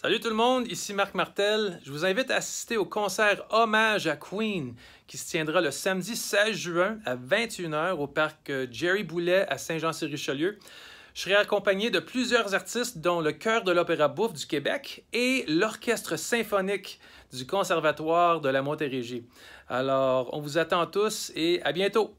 Salut tout le monde, ici Marc Martel. Je vous invite à assister au concert Hommage à Queen qui se tiendra le samedi 16 juin à 21h au parc euh, Jerry Boulet à Saint-Jean-sur-Richelieu. Je serai accompagné de plusieurs artistes dont le Chœur de l'Opéra Bouffe du Québec et l'Orchestre symphonique du Conservatoire de la Montérégie. Alors, on vous attend tous et à bientôt!